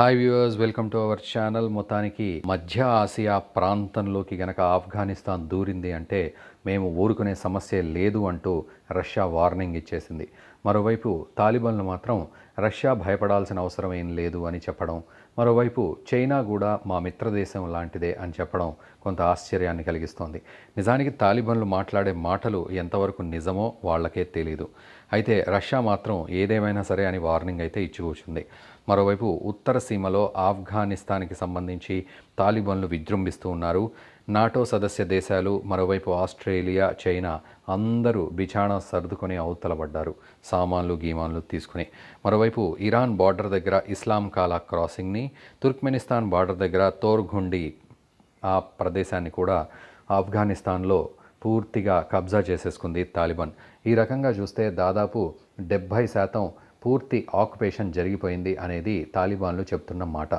hi viewers welcome to our channel మొత్తానికి మధ్య Asia ప్రాంతంలోకి గనక ఆఫ్ఘనిస్తాన్ దూరింది అంటే మేము ఊరుకునే సమస్య లేదు అంటూ రష్యా వార్నింగ్ ఇచ్చేసింది మరోవైపు తాలిబన్లు మాత్రం రష్యా భయపడాల్సిన అవసరం ఏం లేదు అని చెప్పడం మరోవైపు చైనా కూడా మా మిత్రదేశం లాంటిదే అని చెప్పడం కొంత ఆశ్చర్యాన్ని కలిగిస్తోంది నిజానికి తాలిబన్లు మాట్లాడే మాటలు ఎంతవరకు నిజమో వాళ్ళకే తెలియదు అయితే రష్యా మాత్రం ఏదేమైనా సరే అని వార్నింగ్ అయితే ఇచ్చి కూర్చుంది మరోవైపు ఉత్తర సీమలో ఆఫ్ఘనిస్తాన్కి సంబంధించి తాలిబన్లు విజృంభిస్తూ ఉన్నారు నాటో సదస్య దేశాలు మరోవైపు ఆస్ట్రేలియా చైనా అందరూ బిచాణా సర్దుకొని అవతలబడ్డారు సామాన్లు గీమాన్లు తీసుకుని మరోవైపు ఇరాన్ బార్డర్ దగ్గర ఇస్లాం కాలా క్రాసింగ్ని తుర్క్మెనిస్తాన్ బార్డర్ దగ్గర తోర్ఘుండి ఆ ప్రదేశాన్ని కూడా ఆఫ్ఘనిస్తాన్లో పూర్తిగా కబ్జా చేసేసుకుంది తాలిబాన్ ఈ రకంగా చూస్తే దాదాపు డెబ్భై శాతం పూర్తి ఆక్యుపేషన్ జరిగిపోయింది అనేది తాలిబాన్లు చెప్తున్న మాట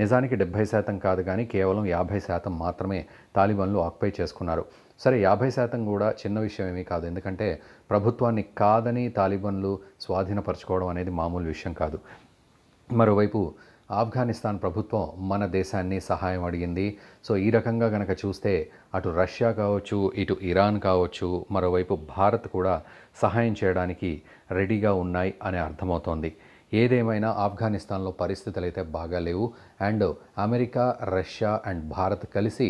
నిజానికి డెబ్బై శాతం కాదు కానీ కేవలం యాభై శాతం మాత్రమే తాలిబాన్లు ఆక్యుపై చేసుకున్నారు సరే యాభై శాతం కూడా చిన్న విషయం ఏమీ కాదు ఎందుకంటే ప్రభుత్వాన్ని కాదని తాలిబాన్లు స్వాధీనపరచుకోవడం అనేది మామూలు విషయం కాదు మరోవైపు ఆఫ్ఘనిస్తాన్ ప్రభుత్వం మన దేశాన్ని సహాయం అడిగింది సో ఈ రకంగా కనుక చూస్తే అటు రష్యా కావచ్చు ఇటు ఇరాన్ కావచ్చు మరోవైపు భారత్ కూడా సహాయం చేయడానికి రెడీగా ఉన్నాయి అని అర్థమవుతోంది ఏదేమైనా ఆఫ్ఘనిస్తాన్లో పరిస్థితులు అయితే బాగాలేవు and America Russia and Bharat కలిసి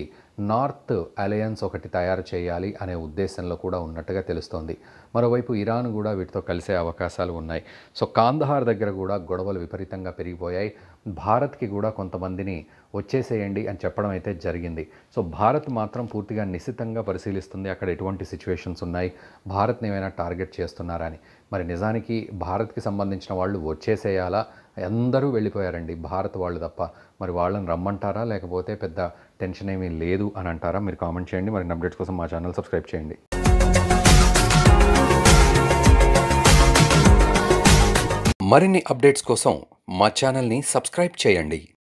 నార్త్ అలయన్స్ ఒకటి తయారు చేయాలి అనే ఉద్దేశంలో కూడా ఉన్నట్టుగా తెలుస్తోంది మరోవైపు ఇరాన్ కూడా వీటితో కలిసే అవకాశాలు ఉన్నాయి సో కాందహార్ దగ్గర కూడా గొడవలు విపరీతంగా పెరిగిపోయాయి భారత్కి కూడా కొంతమందిని వచ్చేసేయండి అని చెప్పడం అయితే జరిగింది సో భారత్ మాత్రం పూర్తిగా నిశితంగా పరిశీలిస్తుంది అక్కడ ఎటువంటి సిచ్యువేషన్స్ ఉన్నాయి భారత్ని ఏమైనా టార్గెట్ చేస్తున్నారా అని మరి నిజానికి భారత్కి సంబంధించిన వాళ్ళు వచ్చేసేయాలా అందరూ వెళ్ళిపోయారండి భారత్ వాళ్ళు తప్ప మరి వాళ్ళని రమ్మంటారా లేకపోతే పెద్ద టెన్షన్ ఏమీ లేదు అని అంటారా మీరు కామెంట్ చేయండి మరి అప్డేట్స్ కోసం మా ఛానల్ సబ్స్క్రైబ్ చేయండి మరిన్ని అప్డేట్స్ కోసం మా ఛానల్ని సబ్స్క్రైబ్ చేయండి